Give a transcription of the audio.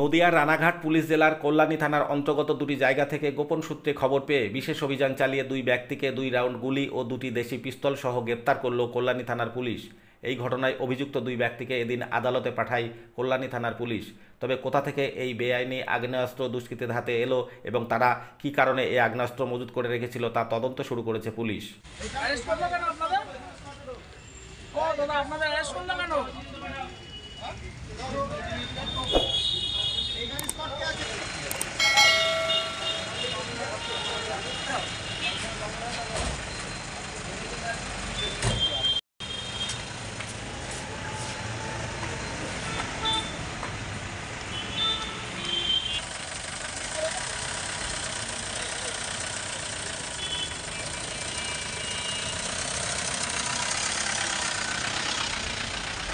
Nadia Ranaghat police জেলার কল্যাণী থানার অন্তর্গত দুটি জায়গা থেকে গোপন সূত্রে খবর পেয়ে বিশেষ অভিযান চালিয়ে দুই ব্যক্তিকে দুই রাউন্ড গুলি ও দুটি দেশি পিস্তল সহ গ্রেপ্তার করল কল্যাণী থানার পুলিশ এই ঘটনায় অভিযুক্ত দুই ব্যক্তিকে এদিন আদালতে পাঠায় কল্যাণী থানার পুলিশ তবে কোথা থেকে এই বেআইনি আগ্নেয়াস্ত্র দুষ্কৃতের হাতে এলো এবং তারা কি কারণে এই আগ্নেয়াস্ত্র মজুত করে রেখেছিল তা তদন্ত শুরু করেছে পুলিশ